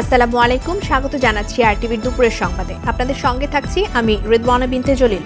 আসসালামু আলাইকুম স্বাগত জানাচ্ছি আর টিভির দুপুরের সংবাদে আপনাদের সঙ্গে থাকছি আমি রেদওয়ানা বিনতে জলিল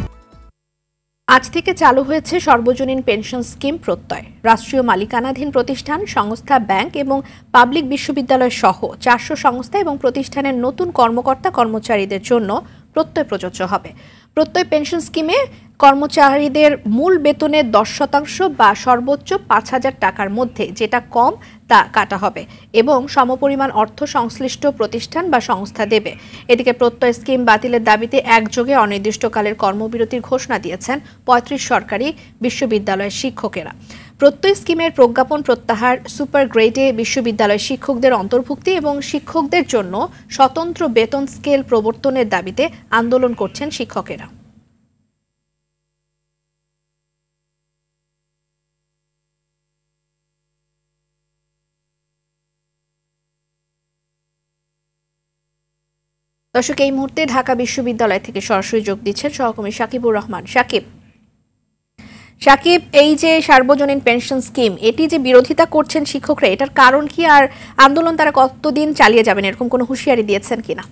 আজ থেকে চালু হয়েছে সর্বজনীন পেনশন স্কিম প্রত্যয় রাষ্ট্রীয় মালিকানাধীন প্রতিষ্ঠান সংস্থা ব্যাংক এবং পাবলিক বিশ্ববিদ্যালয় সহ চারশো সংস্থা এবং প্রতিষ্ঠানের নতুন কর্মকর্তা কর্মচারীদের জন্য প্রত্যয় প্রযোজ্য হবে প্রত্যয় পেনশন স্কিমে কর্মচারীদের মূল বেতনের দশ শতাংশ বা সর্বোচ্চ পাঁচ হাজার টাকার মধ্যে যেটা কম তা কাটা হবে এবং সমপরিমাণ অর্থ সংশ্লিষ্ট প্রতিষ্ঠান বা সংস্থা দেবে এদিকে প্রত্যয় স্কিম বাতিলের দাবিতে একযোগে অনির্দিষ্টকালের কর্মবিরতির ঘোষণা দিয়েছেন পঁয়ত্রিশ সরকারি বিশ্ববিদ্যালয়ের শিক্ষকেরা প্রত্যয় স্কিমের প্রজ্ঞাপন প্রত্যাহার সুপার গ্রেডে বিশ্ববিদ্যালয় শিক্ষকদের অন্তর্ভুক্তি এবং শিক্ষকদের জন্য স্বতন্ত্র বেতন স্কেল প্রবর্তনের দাবিতে আন্দোলন করছেন শিক্ষকেরা দর্শক এই মুহূর্তে ঢাকা বিশ্ববিদ্যালয় থেকে সরাসরি যোগ দিচ্ছেন সহকর্মী সাকিবুর রহমান সাকিব সাকিব এই যে সার্বজনীন পেনশন স্কিম এটি যে বিরোধিতা করছেন শিক্ষকরা এটার কারণ কি আর আন্দোলন তারা কতদিন চালিয়ে যাবেন এরকম কোনো হুঁশিয়ারি দিয়েছেন কিনা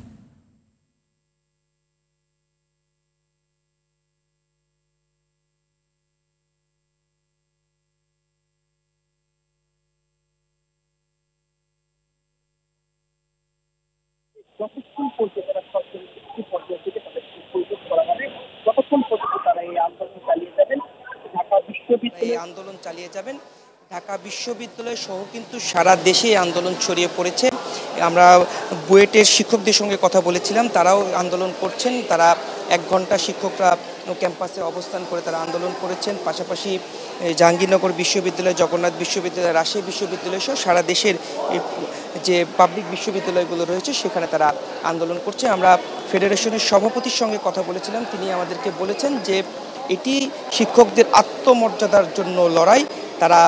চালিয়ে যাবেন ঢাকা বিশ্ববিদ্যালয় সহ কিন্তু সারা দেশে আন্দোলন ছড়িয়ে পড়েছে আমরা বুয়েটের শিক্ষকদের সঙ্গে কথা বলেছিলাম তারাও আন্দোলন করছেন তারা এক ঘন্টা শিক্ষকরা ক্যাম্পাসে অবস্থান করে তারা আন্দোলন করেছেন পাশাপাশি জাহাঙ্গীরনগর বিশ্ববিদ্যালয় জগন্নাথ বিশ্ববিদ্যালয় রাজশাহী বিশ্ববিদ্যালয় সহ সারা দেশের যে পাবলিক বিশ্ববিদ্যালয়গুলো রয়েছে সেখানে তারা আন্দোলন করছে আমরা ফেডারেশনের সভাপতির সঙ্গে কথা বলেছিলাম তিনি আমাদেরকে বলেছেন যে এটি শিক্ষকদের আত্মমর্যাদার জন্য লড়াই তারা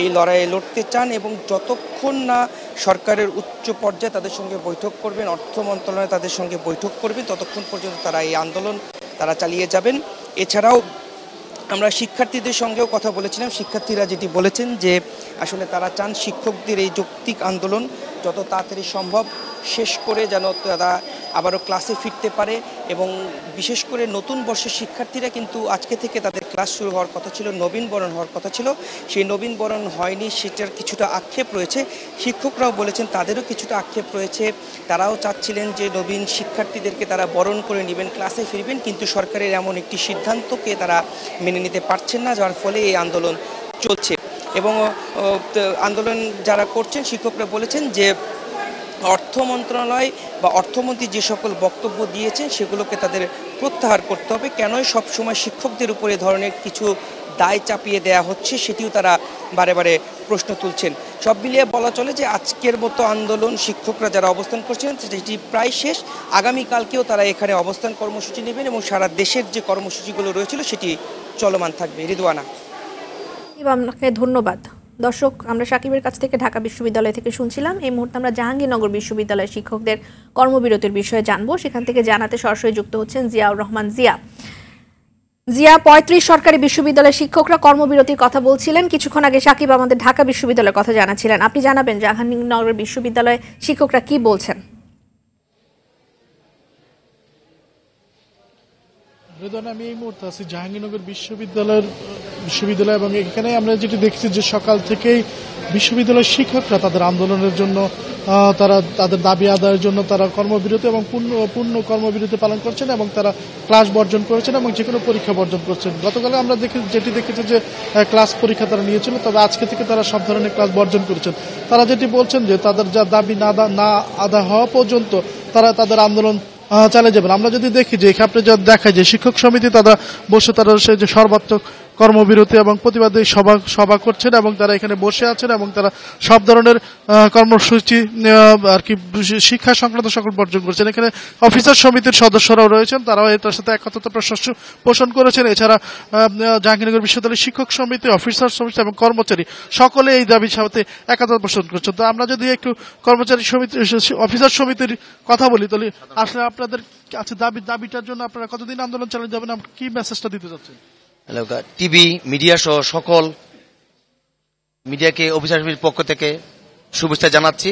এই লড়াইয়ে লড়তে চান এবং যতক্ষণ না সরকারের উচ্চ পর্যায়ে তাদের সঙ্গে বৈঠক করবেন অর্থ মন্ত্রণালয় তাদের সঙ্গে বৈঠক করবেন ততক্ষণ পর্যন্ত তারা এই আন্দোলন তারা চালিয়ে যাবেন এছাড়াও আমরা শিক্ষার্থীদের সঙ্গেও কথা বলেছিলাম শিক্ষার্থীরা যেটি বলেছেন যে আসলে তারা চান শিক্ষকদের এই যৌক্তিক আন্দোলন যত তাড়াতাড়ি সম্ভব শেষ করে যেন তারা আবারও ক্লাসে ফিরতে পারে এবং বিশেষ করে নতুন বর্ষের শিক্ষার্থীরা কিন্তু আজকে থেকে তাদের ক্লাস শুরু হওয়ার কথা ছিল নবীন বরণ হওয়ার কথা ছিল সেই নবীন বরণ হয়নি সেটার কিছুটা আক্ষেপ রয়েছে শিক্ষকরাও বলেছেন তাদেরও কিছুটা আক্ষেপ রয়েছে তারাও চাচ্ছিলেন যে নবীন শিক্ষার্থীদেরকে তারা বরণ করে নেবেন ক্লাসে ফিরবেন কিন্তু সরকারের এমন একটি সিদ্ধান্তকে তারা মেনে নিতে পারছেন না যার ফলে এই আন্দোলন চলছে এবং আন্দোলন যারা করছেন শিক্ষকরা বলেছেন যে অর্থ মন্ত্রণালয় বা অর্থমন্ত্রী যে সকল বক্তব্য দিয়েছেন সেগুলোকে তাদের প্রত্যাহার করতে হবে কেনই সবসময় শিক্ষকদের উপরে ধরনের কিছু দায় চাপিয়ে দেয়া হচ্ছে সেটিও তারা বারে বারে প্রশ্ন তুলছেন সব মিলিয়ে বলা চলে যে আজকের মতো আন্দোলন শিক্ষকরা যারা অবস্থান করছেন সেটি প্রায় শেষ আগামীকালকেও তারা এখানে অবস্থান কর্মসূচি নেবেন এবং সারা দেশের যে কর্মসূচিগুলো রয়েছিল সেটি চলমান থাকবে রিদুয়ানা আপনাকে ধন্যবাদ দর্শক আমরা সাকিবের কাছ থেকে ঢাকা বিশ্ববিদ্যালয় থেকে শুনছিলাম এই মুহূর্তে আমরা জাহাঙ্গীরনগর বিশ্ববিদ্যালয়ের শিক্ষকদের কর্মবিরতির বিষয়ে জানবো সেখান থেকে জানাতে সরাসরি যুক্ত হচ্ছেন জিয়াউর রহমান জিয়া জিয়া পঁয়ত্রিশ সরকারি বিশ্ববিদ্যালয়ের শিক্ষকরা কর্মবিরতির কথা বলছিলেন কিছুক্ষণ আগে সাকিব আমাদের ঢাকা বিশ্ববিদ্যালয়ের কথা জানাছিলেন আপনি জানাবেন জাহাঙ্গীরনগর বিশ্ববিদ্যালয়ের শিক্ষকরা কি বলছেন রেদান আমি এই মুহূর্তে আছি জাহাঙ্গীরনগর বিশ্ববিদ্যালয়ের বিশ্ববিদ্যালয় এবং এখানে আমরা যেটি দেখছি যে সকাল থেকেই বিশ্ববিদ্যালয়ের শিক্ষকরা তাদের আন্দোলনের জন্য তারা তাদের দাবি আদায়ের জন্য তারা কর্মবিরতি এবং পূর্ণ পূর্ণ কর্মবিরতি পালন করছেন এবং তারা ক্লাস বর্জন করেছেন এবং যে কোনো পরীক্ষা বর্জন করছেন গতকালে আমরা দেখে যেটি দেখেছি যে ক্লাস পরীক্ষা তারা নিয়েছিল তবে আজকে থেকে তারা সব ধরনের ক্লাস বর্জন করেছেন তারা যেটি বলছেন যে তাদের যা দাবি না না আদা হওয়া পর্যন্ত তারা তাদের আন্দোলন চালিয়ে যাবেন আমরা যদি দেখি যে এখানে দেখা যা যে শিক্ষক সমিতি তারা বসে তারা সেই যে সর্বাত্মক কর্মবিরতি এবং প্রতিবাদী সভা সভা করছেন এবং তারা এখানে বসে আছেন এবং তারা সব ধরনের কর্মসূচি আর কি শিক্ষা সংক্রান্ত সকল বর্জন করছেন এখানে অফিসার সমিতির সদস্যরাও রয়েছেন তারাও এটার সাথে একাত্মতা প্রশস্ত পোষণ করেছেন এছাড়া জাহাঙ্গীরনগর বিশ্ববিদ্যালয়ের শিক্ষক সমিতি অফিসার সমিতি এবং কর্মচারী সকলে এই দাবির সাথে একাত্মতা পোষণ করছেন তো আমরা যদি একটু কর্মচারী সমিতি অফিসার সমিতির কথা বলি তাহলে আসলে আপনাদের আচ্ছা দাবি দাবিটার জন্য আপনারা কতদিন আন্দোলন চালিয়ে যাবেন কি মেসেজটা দিতে চাচ্ছেন টিভি মিডিয়া সহ সকল মিডিয়াকে অফিসার সমিতির পক্ষ থেকে শুভেচ্ছা জানাচ্ছি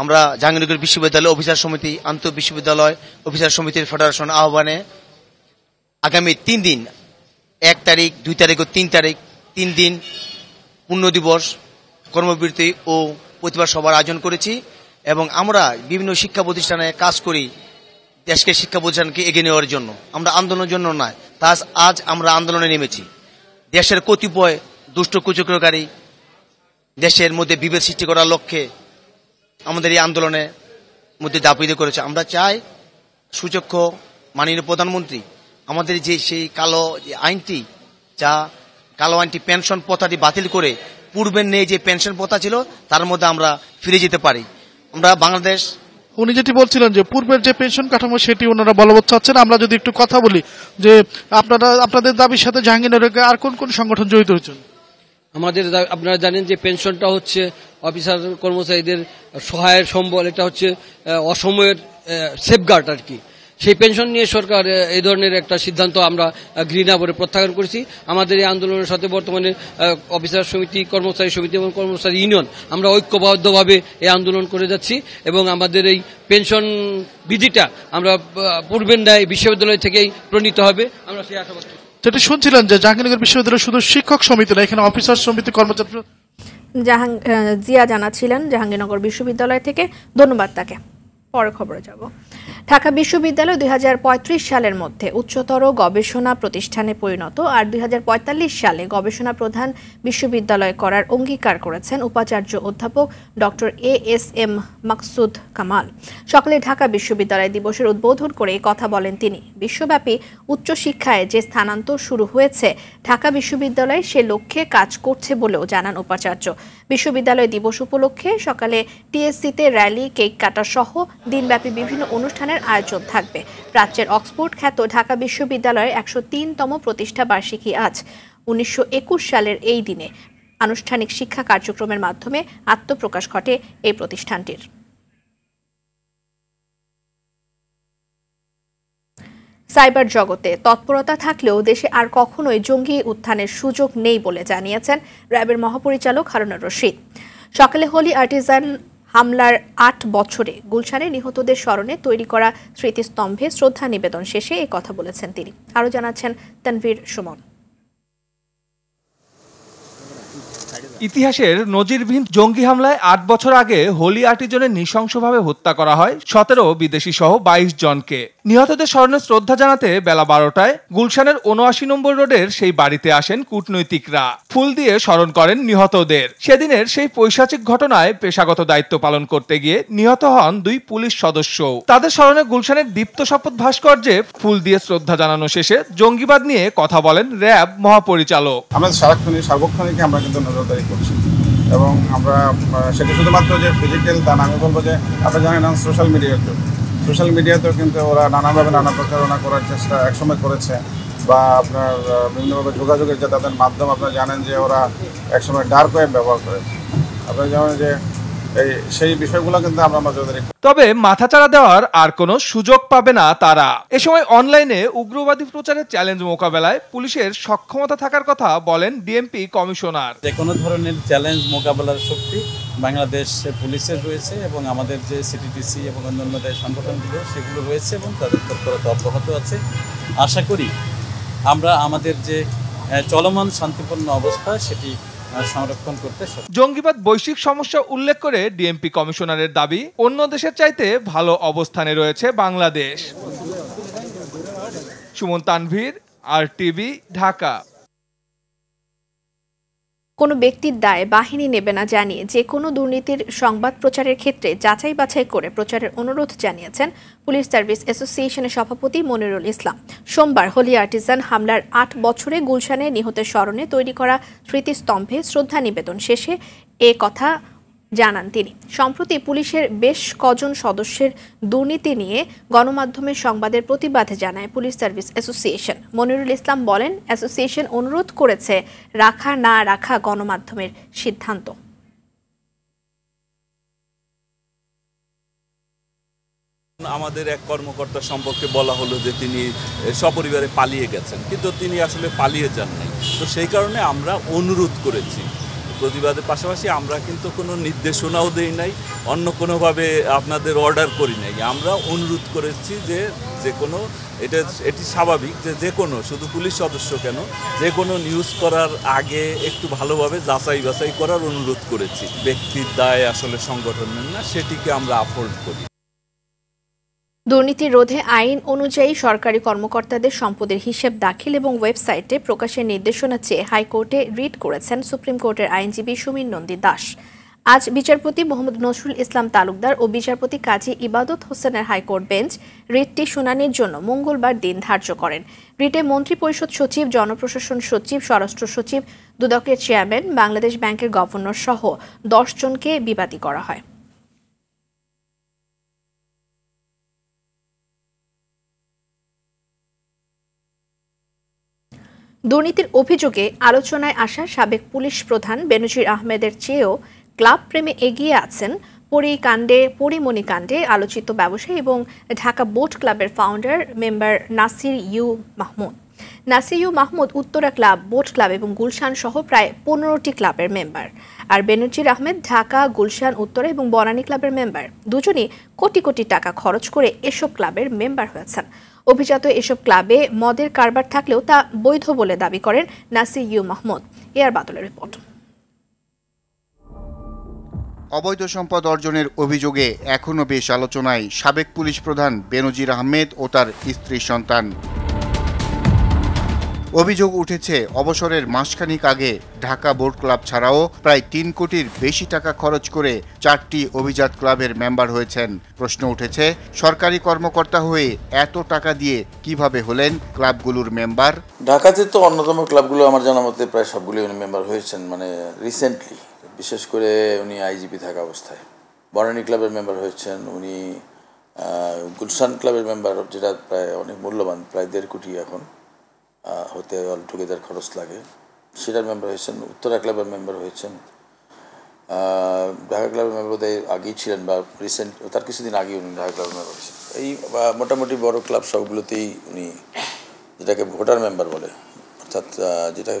আমরা জাহাঙ্গীরনগর বিশ্ববিদ্যালয় অফিসার সমিতি আন্তঃ বিশ্ববিদ্যালয় অফিসার সমিতির ফেডারেশন আহ্বানে আগামী তিন দিন এক তারিখ দুই তারিখ ও তিন তারিখ তিন দিন পূর্ণ দিবস কর্মবৃত্তি ও প্রতিবাদ সভার আয়োজন করেছি এবং আমরা বিভিন্ন শিক্ষা প্রতিষ্ঠানে কাজ করি দেশকে শিক্ষা প্রতিষ্ঠানকে এগিয়ে নেওয়ার জন্য আমরা আন্দোলনের জন্য নয় তা আজ আমরা আন্দোলনে নেমেছি দেশের কতিপয় দুষ্ট কুচক্রকারী দেশের মধ্যে বিভেদ সৃষ্টি করার লক্ষ্যে আমাদের এই আন্দোলনে মধ্যে দাপিত করেছে আমরা চাই সুচক্ষ মাননীয় প্রধানমন্ত্রী আমাদের যে সেই কালো যে আইনটি যা কালো আইনটি পেনশন প্রথাটি বাতিল করে পূর্বের নেই যে পেনশন প্রথা ছিল তার মধ্যে আমরা ফিরে যেতে পারি আমরা বাংলাদেশ উনি যেটি বলছিলেন যে পূর্বের যে পেনশন কাঠামো সেটি ওনারা বলবৎ চাচ্ছেন আমরা যদি একটু কথা বলি যে আপনারা আপনাদের দাবির সাথে জাহাঙ্গীরনগরে আর কোন কোন সংগঠন জড়িত হয়েছেন আমাদের আপনারা জানেন যে পেনশনটা হচ্ছে অফিসার কর্মচারীদের সহায়ের সম্বল এটা হচ্ছে অসময়ের সেফগার্ড আর কি সেই পেনশন নিয়ে সরকার এই ধরনের একটা সিদ্ধান্ত আমরা ঘৃণা করে প্রত্যাখ্যান করেছি আমাদের এই আন্দোলনের সাথে বর্তমানে অফিসার সমিতি কর্মচারী সমিতি এবং কর্মচারী ইউনিয়ন আমরা ঐক্যবদ্ধভাবে এই আন্দোলন করে যাচ্ছি এবং আমাদের এই পেনশন বিধিটা আমরা পূর্বের ন্যায় বিশ্ববিদ্যালয় থেকেই প্রণীত হবে আমরা সেই আশাবাদ যেটা শুনছিলেন যে জাহাঙ্গীরনগর বিশ্ববিদ্যালয় শুধু শিক্ষক সমিতি না এখানে অফিসার সমিতি কর্মচারী জাহাঙ্গ জিয়া জানাচ্ছিলেন জাহাঙ্গীরনগর বিশ্ববিদ্যালয় থেকে ধন্যবাদ তাকে পরে খবরে যাব ঢাকা বিশ্ববিদ্যালয় দুই সালের মধ্যে উচ্চতর গবেষণা প্রতিষ্ঠানে পরিণত আর দুই সালে গবেষণা প্রধান বিশ্ববিদ্যালয় করার অঙ্গীকার করেছেন উপাচার্য অধ্যাপক doctor A S M Maksud Kamal সকালে ঢাকা বিশ্ববিদ্যালয় দিবসের উদ্বোধন করে কথা বলেন তিনি বিশ্বব্যাপী উচ্চশিক্ষায় যে স্থানান্তর শুরু হয়েছে ঢাকা বিশ্ববিদ্যালয় সে লক্ষ্যে কাজ করছে বলেও জানান উপাচার্য বিশ্ববিদ্যালয় দিবস উপলক্ষে সকালে টিএসসিতে র্যালি কেক কাটা সহ দিনব্যাপী বিভিন্ন অনুষ্ঠানের আয়োজন থাকবে প্রাচ্যের অক্সফোর্ড খ্যাত ঢাকা বিশ্ববিদ্যালয়ের একশো তিনতম প্রতিষ্ঠা বার্ষিকী আজ উনিশশো সালের এই দিনে আনুষ্ঠানিক শিক্ষা কার্যক্রমের মাধ্যমে আত্মপ্রকাশ ঘটে এই প্রতিষ্ঠানটির সাইবার জগতে তৎপরতা থাকলেও দেশে আর কখনোই জঙ্গি উত্থানের সুযোগ নেই বলে জানিয়েছেন র্যাবের মহাপরিচালক হারুনুর রশিদ সকালে হোলি আর্টিজান হামলার আট বছরে গুলশানে নিহতদের স্মরণে তৈরি করা স্মৃতিস্তম্ভে শ্রদ্ধা নিবেদন শেষে এ কথা বলেছেন তিনি আরও জানাচ্ছেন তানভীর সুমন ইতিহাসের নজিরবিহীন জঙ্গি হামলায় আট বছর আগে হোলি আর্টিজনে নৃশংসভাবে হত্যা করা হয় সতেরো বিদেশি সহ বাইশ জনকে নিহতদের স্মরণে শ্রদ্ধা জানাতে বেলা বারোটায় গুলশানের উনআশি নম্বর রোডের সেই বাড়িতে আসেন কূটনৈতিকরা ফুল দিয়ে স্মরণ করেন নিহতদের সেদিনের সেই পৈশাচিক ঘটনায় পেশাগত দায়িত্ব পালন করতে গিয়ে নিহত হন দুই পুলিশ সদস্য তাদের স্মরণে গুলশানের দীপ্ত শপথ ভাস্কর্যে ফুল দিয়ে শ্রদ্ধা জানানো শেষে জঙ্গিবাদ নিয়ে কথা বলেন র্যাব মহাপরিচালক আমরা সারাক্ষণিক সার্বক্ষণিক আমরা কিন্তু নজরদারি করছি এবং আমরা সেটা শুধুমাত্র যে ফিজিক্যাল তা না বলবো যে আপনারা জানেন সোশ্যাল মিডিয়ার জন্য সোশ্যাল মিডিয়াতেও কিন্তু ওরা নানাভাবে নানা প্রচারণা করার চেষ্টা একসময় করেছে বা আপনার বিভিন্নভাবে যোগাযোগের যে তাদের মাধ্যম আপনারা জানেন যে ওরা একসময় ডার্ক ওয়েব ব্যবহার করেছে আপনারা জানেন যে সেই বিষয়গুলো কিন্তু আমরা নজরে রাখি তবে মাথাচাড়া দেওয়ার আর কোনো সুযোগ পাবে না তারা এ সময় অনলাইনে উগ্রবাদী প্রচারের চ্যালেঞ্জ মোকাবেলায় পুলিশের সক্ষমতা থাকার কথা বলেন ডিএমপি কমিশনার যে কোনো ধরনের চ্যালেঞ্জ মোকাবেলার শক্তি বাংলাদেশ পুলিশের রয়েছে এবং আমাদের যে সিটিটিসি এবং অন্যান্য যে সংগঠনগুলো সেগুলো রয়েছে এবং তাদের তৎপরতা অব্যাহত আছে আশা করি আমরা আমাদের যে চলমান শান্তিপূর্ণ অবস্থা সেটি সংরক্ষণ করতে জঙ্গিবাদ বৈশ্বিক সমস্যা উল্লেখ করে ডিএমপি কমিশনারের দাবি অন্য দেশের চাইতে ভালো অবস্থানে রয়েছে বাংলাদেশ সুমন তানভীর আর টিভি ঢাকা কোনো ব্যক্তির দায় বাহিনী নেবে না জানিয়ে যে কোনো দুর্নীতির সংবাদ প্রচারের ক্ষেত্রে যাচাই বাছাই করে প্রচারের অনুরোধ জানিয়েছেন পুলিশ সার্ভিস অ্যাসোসিয়েশনের সভাপতি মনিরুল ইসলাম সোমবার হোলি আর্টিজান হামলার আট বছরে গুলশানে নিহতের স্মরণে তৈরি করা স্মৃতিস্তম্ভে শ্রদ্ধা নিবেদন শেষে এ কথা জানান তিনি সম্প্রতি পুলিশের বেশ কজন সদস্যের দুর্নীতি নিয়ে গণমাধ্যমের সংবাদের প্রতিবাদে জানায় police service association Monirul Islam বলেন অ্যাসোসিয়েশন অনুরোধ করেছে রাখা না রাখা গণমাধ্যমের সিদ্ধান্ত আমাদের এক কর্মকর্তা সম্পর্কে বলা হলো যে তিনি সপরিবারে পালিয়ে গেছেন কিন্তু তিনি আসলে পালিয়ে যান নাই তো সেই কারণে আমরা অনুরোধ করেছি প্রতিবাদের পাশাপাশি আমরা কিন্তু কোনো নির্দেশনাও দেই নাই অন্য কোনোভাবে আপনাদের অর্ডার করি নাই আমরা অনুরোধ করেছি যে যে কোনো এটা এটি স্বাভাবিক যে যে কোনো শুধু পুলিশ সদস্য কেন যে কোনো নিউজ করার আগে একটু ভালোভাবে যাচাই বাছাই করার অনুরোধ করেছি ব্যক্তির দায় আসলে সংগঠনের না সেটিকে আমরা আফোল্ড করি দুর্নীতি রোধে আইন অনুযায়ী সরকারি কর্মকর্তাদের সম্পদের হিসেব দাখিল এবং ওয়েবসাইটে প্রকাশের নির্দেশনা চেয়ে হাইকোর্টে রিট করেছেন সুপ্রিম কোর্টের আইনজীবী সুমির নন্দী দাস আজ বিচারপতি মোহাম্মদ নজরুল ইসলাম তালুকদার ও বিচারপতি কাজী ইবাদত হোসেনের হাইকোর্ট বেঞ্চ রিটটি শুনানির জন্য মঙ্গলবার দিন ধার্য করেন রিটে মন্ত্রী পরিষদ সচিব জনপ্রশাসন সচিব স্বরাষ্ট্র সচিব দুদকের চেয়ারম্যান বাংলাদেশ ব্যাংকের গভর্নর সহ দশজনকে বিবাদী করা হয় দুর্নীতির অভিযোগে আলোচনায় আসা সাবেক পুলিশ প্রধান বেনজির আহমেদের চেয়েও ক্লাব প্রেমে এগিয়ে আছেন কাণ্ডে পরিমণি কাণ্ডে আলোচিত ব্যবসায়ী এবং ঢাকা বোট ক্লাবের founder member Nasir U Mahmud Nasir U Mahmud Uttara club boat club এবং গুলশান সহ প্রায় পনেরোটি ক্লাবের মেম্বার আর বেনজির আহমেদ ঢাকা গুলশান উত্তরা এবং বনানী ক্লাবের মেম্বার দুজনই কোটি কোটি টাকা খরচ করে এসব ক্লাবের মেম্বার হয়েছেন অভিজাত এসব ক্লাবে মদের কারবার থাকলেও তা বৈধ বলে দাবি করেন নাসি ইউ মাহমুদ এয়ার বাতলের রিপোর্ট অবৈধ সম্পদ অর্জনের অভিযোগে এখনও বেশ আলোচনায় সাবেক পুলিশ প্রধান বেনজির আহমেদ ও তার স্ত্রী সন্তান অভিযোগ উঠেছে অবসরের মাসখানিক আগে ঢাকা বোর্ড ক্লাব ছাড়াও প্রায় তিন কোটির বেশি টাকা খরচ করে চারটি অভিজাত ক্লাবের মেম্বার হয়েছেন প্রশ্ন উঠেছে সরকারি কর্মকর্তা হয়ে এত টাকা দিয়ে কিভাবে হলেন ক্লাবগুলোর মেম্বার ঢাকাতে তো অন্যতম ক্লাবগুলো আমার জানা মতে প্রায় সবগুলি উনি মেম্বার হয়েছেন মানে রিসেন্টলি বিশেষ করে উনি আইজিপি থাকা অবস্থায় বরানি ক্লাবের মেম্বার হয়েছেন উনি গুলশান ক্লাবের মেম্বার যেটা প্রায় অনেক মূল্যবান প্রায় দেড় কোটি এখন হতে অল টুগেদার খরচ লাগে সেটার মেম্বার হয়েছেন উত্তরা ক্লাবের মেম্বার হয়েছেন ঢাকা ক্লাবের মেম্বার বোধহয় আগেই ছিলেন বা রিসেন্ট তার কিছুদিন আগে উনি ঢাকা ক্লাবের মেম্বার হয়েছেন এই মোটামুটি বড় ক্লাব সবগুলোতেই উনি যেটাকে ভোটার মেম্বার বলে অর্থাৎ যেটা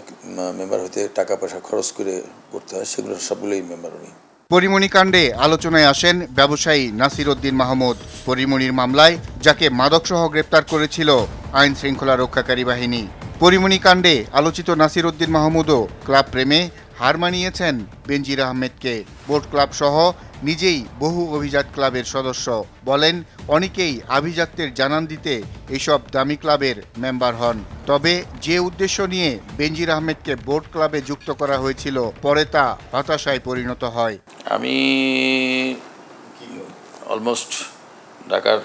মেম্বার হতে টাকা পয়সা খরচ করে করতে হয় সেগুলো সবগুলোই মেম্বার উনি পরিমণিকাণ্ডে আলোচনায় আসেন ব্যবসায়ী নাসির উদ্দিন মাহমুদ পরিমণির মামলায় যাকে মাদকসহ গ্রেপ্তার করেছিল আইন শৃঙ্খলা রক্ষাকারী বাহিনী পরিমণিকাণ্ডে আলোচিত নাসির উদ্দিন মাহমুদও ক্লাব প্রেমে হার মানিয়েছেন বেনজির আহমেদকে বোর্ড ক্লাব সহ নিজেই বহু অভিজাত ক্লাবের সদস্য বলেন অনেকেই আভিজাত্যের জানান দিতে এইসব দামি ক্লাবের মেম্বার হন তবে যে উদ্দেশ্য নিয়ে বেনজির আহমেদকে বোর্ড ক্লাবে যুক্ত করা হয়েছিল পরে তা হতাশায় পরিণত হয় আমি অলমোস্ট ঢাকার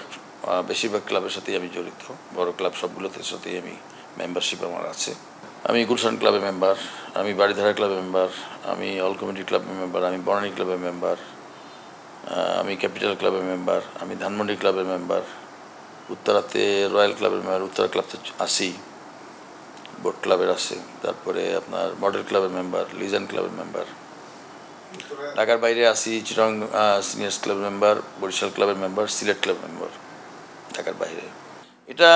বেশিরভাগ ক্লাবের সাথেই আমি জড়িত বড় ক্লাব সবগুলোতে সাথেই আমি মেম্বারশিপ আমার আছে আমি গুলশান ক্লাবে মেম্বার আমি বাড়িধারা ক্লাবে মেম্বার আমি অল কমিটি ক্লাবের মেম্বার আমি বনানী ক্লাবের মেম্বার আমি ক্যাপিটাল ক্লাবের মেম্বার আমি ধানমন্ডি ক্লাবের মেম্বার উত্তরাতে রয়্যাল ক্লাবের মেম্বার উত্তরা ক্লাব তো আসি বোট ক্লাবের আছে তারপরে আপনার মডেল ক্লাবের মেম্বার লিজেন ক্লাবের মেম্বার ঢাকার বাইরে আসি চিরং সিনিয়র্স ক্লাবের মেম্বার বরিশাল ক্লাবের মেম্বার সিলেট ক্লাব মেম্বার ঢাকার বাইরে এটা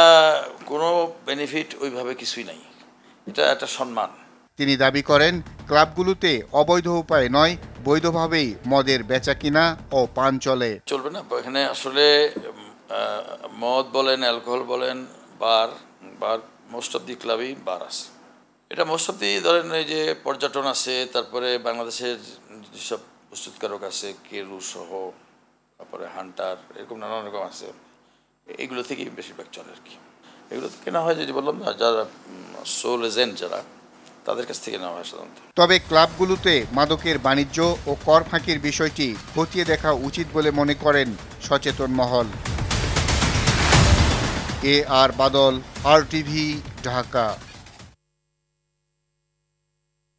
কোনো বেনিফিট ওইভাবে কিছুই নাই এটা একটা সম্মান তিনি দাবি করেন ক্লাবগুলোতে অবৈধ উপায়ে নয় বৈধভাবেই মদের বেচা কিনা ও পান চলে চলবে না এখানে আসলে মদ বলেন অ্যালকোহল বলেন বার বার মোস্ট অফ দি ক্লাবেই বার আছে এটা মোস্ট অফ দি ধরেন এই যে পর্যটন আছে তারপরে বাংলাদেশের যেসব প্রস্তুতকারক আছে কেরু সহ তারপরে হান্টার এরকম নানান রকম আছে এগুলো থেকেই বেশিরভাগ চলে আর কি এগুলো কেনা হয় যে বললাম না যারা সোল এজেন্ট যারা তাদের কাছ থেকে নেওয়া হয় সাধারণত তবে ক্লাবগুলোতে মাদকের বাণিজ্য ও কর ফাঁকির বিষয়টি খতিয়ে দেখা উচিত বলে মনে করেন সচেতন মহল এ আর বাদল আর টিভি ঢাকা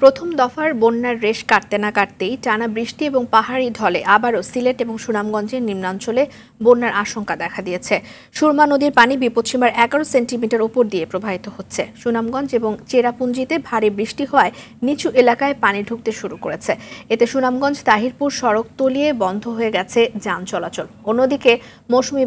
প্রথম দফার বন্যার রেশ কাটতে না কাটতেই টানা বৃষ্টি এবং পাহাড়ি ঢলে আবারও সিলেট এবং সুনামগঞ্জের নিম্নাঞ্চলে বন্যার আশঙ্কা দেখা দিয়েছে সুরমা নদীর পানি বিপদসীমার এগারো সেন্টিমিটার উপর দিয়ে প্রবাহিত হচ্ছে সুনামগঞ্জ এবং চেরাপুঞ্জিতে ভারী বৃষ্টি হওয়ায় নিচু এলাকায় পানি ঢুকতে শুরু করেছে এতে সুনামগঞ্জ তাহিরপুর সড়ক তলিয়ে বন্ধ হয়ে গেছে যান চলাচল অন্যদিকে মৌসুমি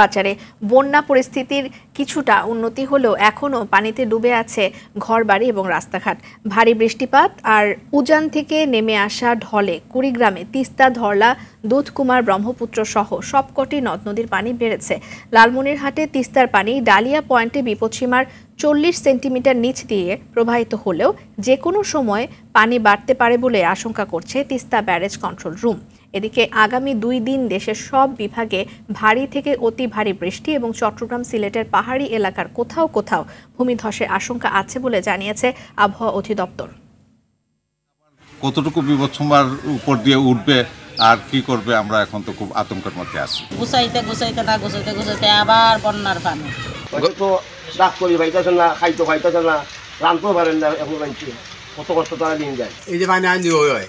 বাজারে বন্যা পরিস্থিতির কিছুটা উন্নতি হলেও এখনও পানিতে ডুবে আছে ঘরবাড়ি এবং রাস্তাঘাট ভারী বৃষ্টিপাত আর উজান থেকে নেমে আসা ঢলে কুড়িগ্রামে তিস্তা ধরলা দুধকুমার ব্রহ্মপুত্র সহ সবকটি নদ নদীর পানি বেড়েছে লালমনিরহাটে তিস্তার পানি ডালিয়া পয়েন্টে বিপদসীমার চল্লিশ সেন্টিমিটার নিচ দিয়ে প্রবাহিত হলেও যে কোনো সময় পানি বাড়তে পারে বলে আশঙ্কা করছে তিস্তা ব্যারেজ কন্ট্রোল রুম এদিকে আগামী দুই দিন দেশের সব বিভাগে ভারী থেকে অতি ভারী বৃষ্টি এবং চট্টগ্রাম সিলেটের পাহাড়ি এলাকার কোথাও কোথাও ভূমিধসের আশঙ্কা আছে বলে জানিয়েছে আবহাওয়া অধিদপ্তর কতটুকু বিপদসম্ভার উপর দিয়ে উঠবে আর কি করবে আমরা এখন তো খুব আতঙ্কের মধ্যে আছি গুছাইতে গুছাইতে না গুছাইতে গুছাইতে আবার বন্যার পানি তো রাত করি না খাইতে খাইতেছে না পারেন না এখন কত কষ্ট তারা যায় এই যে পানি আইন হয়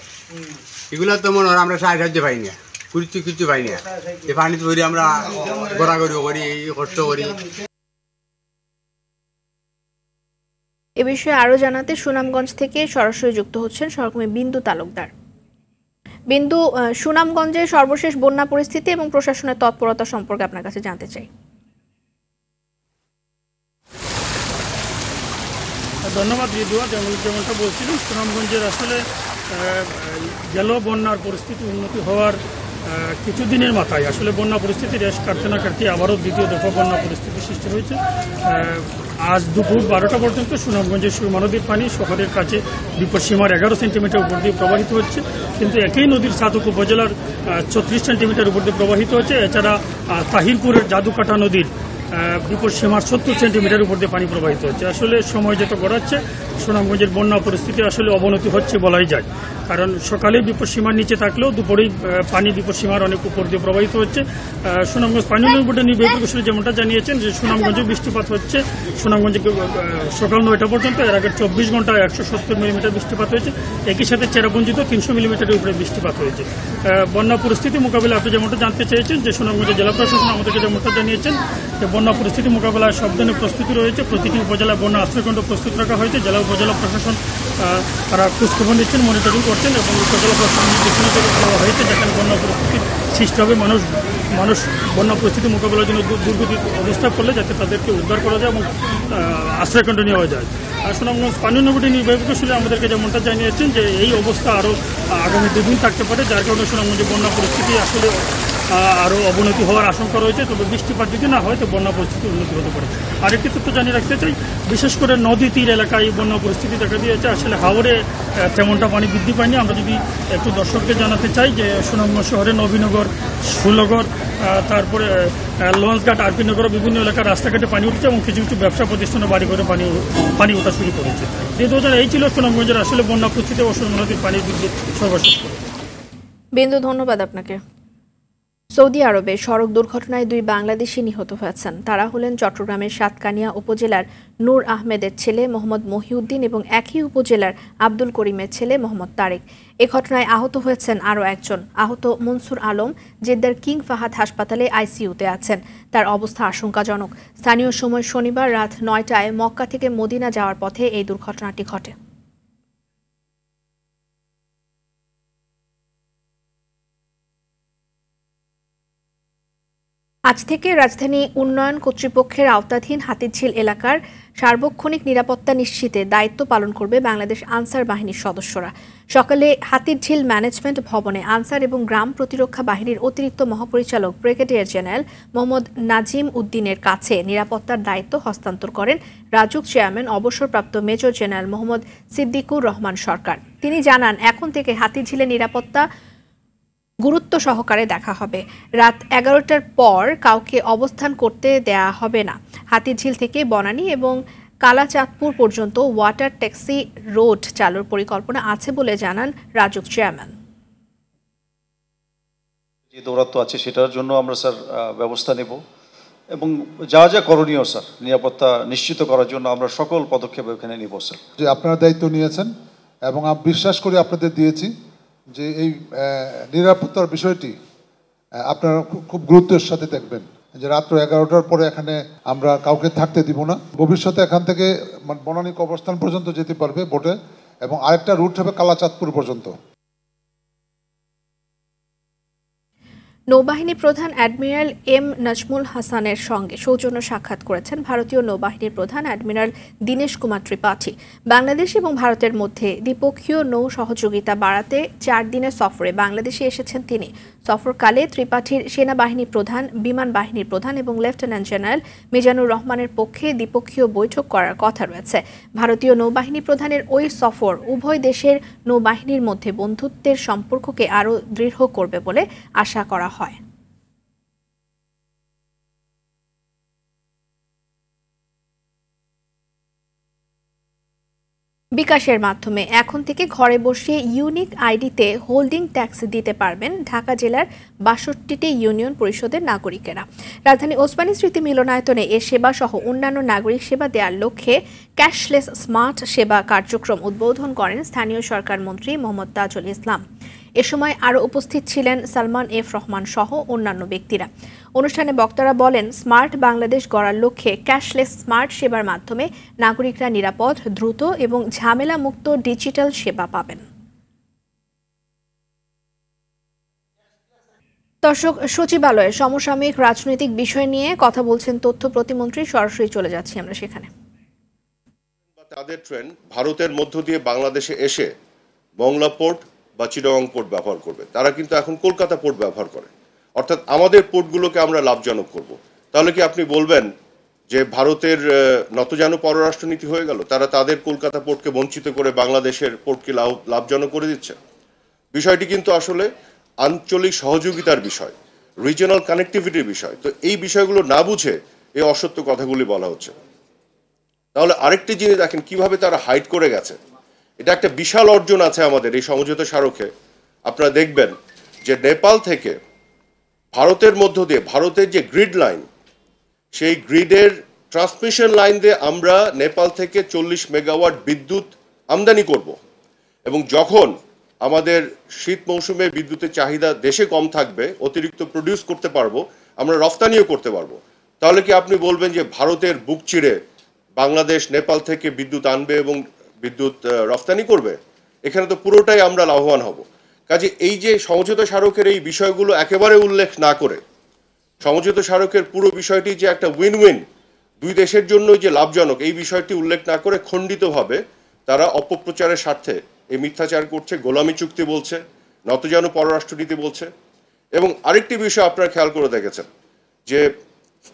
এগুলা তো মনে হয় আমরা সাহায্য সাহায্য পাই না কুড়িতে কিছু পাই না এ পানি ভরি আমরা গোড়াগড়ি করি কষ্ট করি এ বিষয়ে আরও জানাতে সুনামগঞ্জ থেকে সরাসরি যুক্ত হচ্ছেন সরকমী বিন্দু তালুকদার বিন্দু সুনামগঞ্জে সর্বশেষ বন্যা পরিস্থিতি এবং প্রশাসনের তৎপরতা সম্পর্কে আপনার কাছে জানতে চাই ধন্যবাদ রিদুয়া যেমন যেমনটা বলছিলাম সুনামগঞ্জের আসলে গেল বন্যার পরিস্থিতি উন্নতি হওয়ার কিছুদিনের মাথায় আসলে বন্যা পরিস্থিতি রেশ কাটতে না কাটতে আবারও দ্বিতীয় দফা বন্যা পরিস্থিতি সৃষ্টি হয়েছে আজ দুপুর বারোটা পর্যন্ত সুনামগঞ্জের সুরমানদীর পানি শহরের কাছে সীমার এগারো সেন্টিমিটার উপর দিয়ে প্রবাহিত হচ্ছে কিন্তু একই নদীর সাধক উপজেলার ছত্রিশ সেন্টিমিটার উপর দিয়ে প্রবাহিত হচ্ছে এছাড়া তাহিরপুরের জাদুকাটা নদীর বিপদ সীমার সত্তর সেন্টিমিটার উপর দিয়ে পানি প্রবাহিত হচ্ছে আসলে সময় যেটা গড়াচ্ছে সুনামগঞ্জের বন্যা পরিস্থিতি আসলে অবনতি হচ্ছে বলাই যায় কারণ সকালে বিপদ সীমার নিচে থাকলেও দুপুরেই পানি বিপদ সীমার অনেক উপর দিয়ে প্রবাহিত হচ্ছে সুনামগঞ্জ পানি উন্নয়ন বোর্ডের নির্বাহী যেমনটা জানিয়েছেন যে সুনামগঞ্জে বৃষ্টিপাত হচ্ছে সুনামগঞ্জে সকাল নয়টা পর্যন্ত এর আগে চব্বিশ ঘন্টায় একশো সত্তর মিলিমিটার বৃষ্টিপাত হয়েছে একই সাথে চেরাপুঞ্জিত তিনশো মিলিমিটারের উপরে বৃষ্টিপাত হয়েছে বন্যা পরিস্থিতি মোকাবিলা আপনি যেমনটা জানতে চেয়েছেন যে সুনামগঞ্জের জেলা প্রশাসন আমাদেরকে যেমনটা জানিয়েছেন বন্যা পরিস্থিতি মোকাবেলায় সব ধরনের প্রস্তুতি রয়েছে প্রতিটি উপজেলায় বন্যা আশ্রয়কেন্দ্র প্রস্তুত রাখা হয়েছে জেলা উপজেলা প্রশাসন তারা খোঁজখবর নিচ্ছেন মনিটরিং করছেন এবং উপজেলা প্রশাসন থেকে দেওয়া হয়েছে যেখানে বন্যা পরিস্থিতি সৃষ্টি হবে মানুষ মানুষ বন্যা পরিস্থিতি মোকাবেলার জন্য দুর্গতি অবস্থা করলে যাতে তাদেরকে উদ্ধার করা যায় এবং আশ্রয়কেন্দ্র নেওয়া যায় আসলে আমরা পানীয় নবীটি নির্বাহী আসলে আমাদেরকে যেমনটা জানিয়েছেন যে এই অবস্থা আরও আগামী দুদিন থাকতে পারে যার কারণে সুনামগঞ্জে বন্যা পরিস্থিতি আসলে আরও অবনতি হওয়ার আশঙ্কা রয়েছে তবে বৃষ্টিপাত যদি না হয় তো বন্যা পরিস্থিতি উন্নতি হতে পারে আরেকটি তথ্য জানিয়ে রাখতে চাই বিশেষ করে নদী তীর এলাকায় বন্যা পরিস্থিতি দেখা দিয়েছে আসলে হাওড়ে তেমনটা পানি বৃদ্ধি পায়নি আমরা যদি একটু দর্শককে জানাতে চাই যে সুনামগঞ্জ শহরে নবীনগর সুলগর তারপরে লঞ্চঘাট আরপিনগর বিভিন্ন এলাকার রাস্তাঘাটে পানি উঠছে এবং কিছু কিছু ব্যবসা প্রতিষ্ঠানে বাড়ি করে পানি পানি ওঠা শুরু করেছে এই দু এই ছিল সুনামগঞ্জের আসলে বন্যা পরিস্থিতি ও সুন্দর নদীর পানির বিদ্যুৎ সর্বশেষ বিন্দু ধন্যবাদ আপনাকে সৌদি আরবে সড়ক দুর্ঘটনায় দুই বাংলাদেশি নিহত হয়েছেন তারা হলেন চট্টগ্রামের সাতকানিয়া উপজেলার নূর আহমেদের ছেলে মোহাম্মদ মহিউদ্দিন এবং একই উপজেলার আব্দুল করিমের ছেলে মোহাম্মদ তারেক এ ঘটনায় আহত হয়েছেন আরও একজন আহত মনসুর আলম জেদ্দার কিং ফাহাদ হাসপাতালে আইসিইউতে আছেন তার অবস্থা আশঙ্কাজনক স্থানীয় সময় শনিবার রাত নয়টায় মক্কা থেকে মদিনা যাওয়ার পথে এই দুর্ঘটনাটি ঘটে আজ থেকে রাজধানী উন্নয়ন কর্তৃপক্ষের আওতাধীন হাতিঝিল এলাকার সার্বক্ষণিক নিরাপত্তা নিশ্চিতে দায়িত্ব পালন করবে বাংলাদেশ আনসার বাহিনীর সদস্যরা সকালে হাতিরঝিল ম্যানেজমেন্ট ভবনে আনসার এবং গ্রাম প্রতিরক্ষা বাহিনীর অতিরিক্ত মহাপরিচালক ব্রিগেডিয়ার জেনারেল মোহাম্মদ নাজিম উদ্দিনের কাছে নিরাপত্তার দায়িত্ব হস্তান্তর করেন রাজুক চেয়ারম্যান অবসরপ্রাপ্ত মেজর জেনারেল মোহাম্মদ সিদ্দিকুর রহমান সরকার তিনি জানান এখন থেকে হাতিঝিলে নিরাপত্তা গুরুত্ব সহকারে দেখা হবে রাত এগারোটার পর কাউকে অবস্থান করতে দেয়া হবে না হাতিঝিল থেকে বনানী এবং কালাচাঁদপুর পর্যন্ত ওয়াটার ট্যাক্সি রোড চালুর পরিকল্পনা আছে বলে জানান রাজুক চেয়ারম্যান যে দৌরাত্ম আছে সেটার জন্য আমরা স্যার ব্যবস্থা নেব এবং যা যা করণীয় স্যার নিরাপত্তা নিশ্চিত করার জন্য আমরা সকল পদক্ষেপ এখানে নিব স্যার যে আপনারা দায়িত্ব নিয়েছেন এবং বিশ্বাস করে আপনাদের দিয়েছি যে এই নিরাপত্তার বিষয়টি আপনারা খুব গুরুত্বের সাথে দেখবেন যে রাত্র এগারোটার পরে এখানে আমরা কাউকে থাকতে দিব না ভবিষ্যতে এখান থেকে মানে বনানী কবরস্থান পর্যন্ত যেতে পারবে বোটে এবং আরেকটা রুট হবে কালাচাঁদপুর পর্যন্ত নৌবাহিনী প্রধান অ্যাডমিরাল এম নাজমুল হাসানের সঙ্গে সৌজন্য সাক্ষাৎ করেছেন ভারতীয় নৌবাহিনীর প্রধান অ্যাডমিরাল দীনেশ কুমার ত্রিপাঠী বাংলাদেশ এবং ভারতের মধ্যে দ্বিপক্ষীয় নৌ সহযোগিতা বাড়াতে চার দিনের সফরে বাংলাদেশে এসেছেন তিনি সফরকালে ত্রিপাঠীর সেনাবাহিনী প্রধান বিমান বাহিনীর প্রধান এবং লেফটেন্যান্ট জেনারেল মিজানুর রহমানের পক্ষে দ্বিপক্ষীয় বৈঠক করার কথা রয়েছে ভারতীয় নৌবাহিনী প্রধানের ওই সফর উভয় দেশের নৌবাহিনীর মধ্যে বন্ধুত্বের সম্পর্ককে আরও দৃঢ় করবে বলে আশা করা হয় বিকাশের মাধ্যমে এখন থেকে ঘরে বসে ইউনিক আইডিতে হোল্ডিং ট্যাক্স দিতে পারবেন ঢাকা জেলার বাষট্টিটি ইউনিয়ন পরিষদের নাগরিকেরা রাজধানী ওসমানী স্মৃতি মিলনায়তনে এ সেবা সহ অন্যান্য নাগরিক সেবা দেওয়ার লক্ষ্যে ক্যাশলেস স্মার্ট সেবা কার্যক্রম উদ্বোধন করেন স্থানীয় সরকার মন্ত্রী মোহাম্মদ তাজুল ইসলাম এ সময় আরও উপস্থিত ছিলেন সালমান এফ রহমান সহ অন্যান্য ব্যক্তিরা অনুষ্ঠানে বক্তারা বলেন স্মার্ট বাংলাদেশ গড়ার লক্ষ্যে ক্যাশলেস স্মার্ট সেবার মাধ্যমে নাগরিকরা নিরাপদ দ্রুত এবং ঝামেলা মুক্ত ডিজিটাল সেবা পাবেন দর্শক সচিবালয়ে সমসাময়িক রাজনৈতিক বিষয় নিয়ে কথা বলছেন তথ্য প্রতিমন্ত্রী সরাসরি চলে যাচ্ছি আমরা সেখানে তাদের ট্রেন ভারতের মধ্য দিয়ে বাংলাদেশে এসে মংলা পোর্ট বা চিটাগং পোর্ট ব্যবহার করবে তারা কিন্তু এখন কলকাতা পোর্ট ব্যবহার করে অর্থাৎ আমাদের পোর্টগুলোকে আমরা লাভজনক করব। তাহলে কি আপনি বলবেন যে ভারতের যেন পররাষ্ট্রনীতি হয়ে গেল তারা তাদের কলকাতা পোর্টকে বঞ্চিত করে বাংলাদেশের পোর্টকে লাভজনক করে দিচ্ছে বিষয়টি কিন্তু আসলে আঞ্চলিক সহযোগিতার বিষয় রিজিয়নাল কানেক্টিভিটির বিষয় তো এই বিষয়গুলো না বুঝে এই অসত্য কথাগুলি বলা হচ্ছে তাহলে আরেকটি জিনিস দেখেন কিভাবে তারা হাইট করে গেছে এটা একটা বিশাল অর্জন আছে আমাদের এই সমঝোতা স্মারকে আপনারা দেখবেন যে নেপাল থেকে ভারতের মধ্য দিয়ে ভারতের যে গ্রিড লাইন সেই গ্রিডের ট্রান্সমিশন লাইন দিয়ে আমরা নেপাল থেকে চল্লিশ মেগাওয়াট বিদ্যুৎ আমদানি করব এবং যখন আমাদের শীত মৌসুমে বিদ্যুতের চাহিদা দেশে কম থাকবে অতিরিক্ত প্রডিউস করতে পারবো আমরা রফতানিও করতে পারবো তাহলে কি আপনি বলবেন যে ভারতের বুক চিড়ে বাংলাদেশ নেপাল থেকে বিদ্যুৎ আনবে এবং বিদ্যুৎ রফতানি করবে এখানে তো পুরোটাই আমরা লাভবান হব কাজে এই যে সমঝোতা স্মারকের এই বিষয়গুলো একেবারে উল্লেখ না করে সমঝোত স্মারকের পুরো বিষয়টি যে একটা উইন উইন দুই দেশের জন্য যে লাভজনক এই বিষয়টি উল্লেখ না করে খণ্ডিতভাবে তারা অপপ্রচারের স্বার্থে এই মিথ্যাচার করছে গোলামি চুক্তি বলছে যেন পররাষ্ট্রনীতি বলছে এবং আরেকটি বিষয় আপনারা খেয়াল করে দেখেছেন যে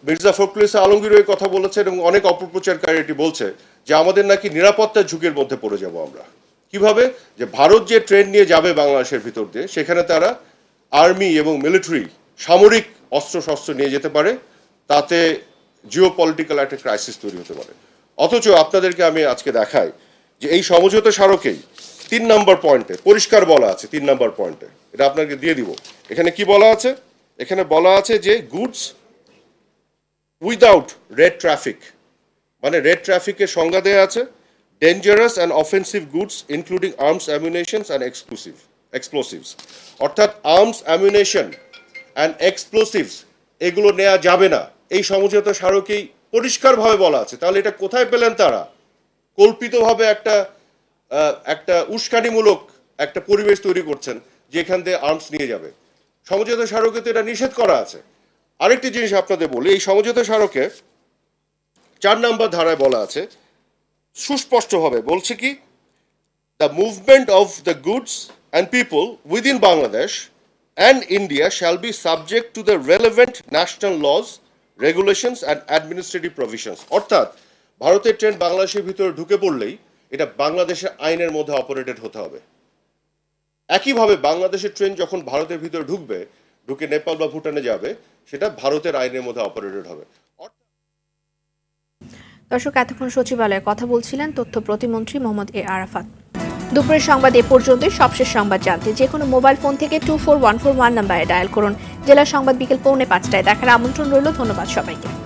মির্জা ফখরুল ইসলাম আলমগীর কথা বলেছেন এবং অনেক অপপ্রচারকারী এটি বলছে যে আমাদের নাকি নিরাপত্তা ঝুঁকির মধ্যে পড়ে যাব আমরা কিভাবে যে ভারত যে ট্রেন নিয়ে যাবে বাংলাদেশের ভিতর দিয়ে সেখানে তারা আর্মি এবং মিলিটারি সামরিক অস্ত্র শস্ত্র নিয়ে যেতে পারে তাতে জিও পলিটিক্যাল একটা ক্রাইসিস তৈরি হতে পারে অথচ আপনাদেরকে আমি আজকে দেখাই যে এই সমঝোতা স্মারকেই তিন নম্বর পয়েন্টে পরিষ্কার বলা আছে তিন নম্বর পয়েন্টে এটা আপনাকে দিয়ে দিব এখানে কি বলা আছে এখানে বলা আছে যে গুডস উইদাউট রেড ট্রাফিক মানে রেড ট্রাফিকের সংজ্ঞা দেওয়া আছে dangerous and offensive goods including arms ammunitions and exclusive explosives অর্থাৎ আর্মস অ্যামিউনেশন অ্যান্ড এক্সপ্লোসিভস এগুলো নেওয়া যাবে না এই সমঝোতা স্মারকেই পরিষ্কারভাবে বলা আছে তাহলে এটা কোথায় পেলেন তারা কল্পিতভাবে একটা একটা উস্কানিমূলক একটা পরিবেশ তৈরি করছেন যেখান দিয়ে আর্মস নিয়ে যাবে সমঝোতা স্মারকে তো এটা নিষেধ করা আছে আরেকটি জিনিস আপনাদের বলি এই সমঝোতা স্মারকে চার নম্বর ধারায় বলা আছে সুস্পষ্টভাবে বলছে কি the movement of the goods and people within Bangladesh and India shall be subject to the relevant national laws regulations and administrative provisions অর্থাৎ ভারতের ট্রেন বাংলাদেশের ভিতরে ঢুকে পড়লেই এটা বাংলাদেশের আইনের মধ্যে অপারেটেড হতে হবে একইভাবে বাংলাদেশের ট্রেন যখন ভারতের ভিতরে ঢুকবে ঢুকে নেপাল বা ভুটানে যাবে সেটা ভারতের আইনের মধ্যে অপারেটেড হবে দর্শক এতক্ষণ সচিবালয়ে কথা বলছিলেন তথ্য প্রতিমন্ত্রী মোহাম্মদ এ আরাফাত দুপুরের সংবাদ এ পর্যন্তই সবশেষ সংবাদ জানতে যে কোনো মোবাইল ফোন থেকে two four one four one নাম্বারে ডায়াল করুন জেলা সংবাদ বিকেল পৌনে পাঁচটায় দেখার আমন্ত্রণ রইল ধন্যবাদ সবাইকে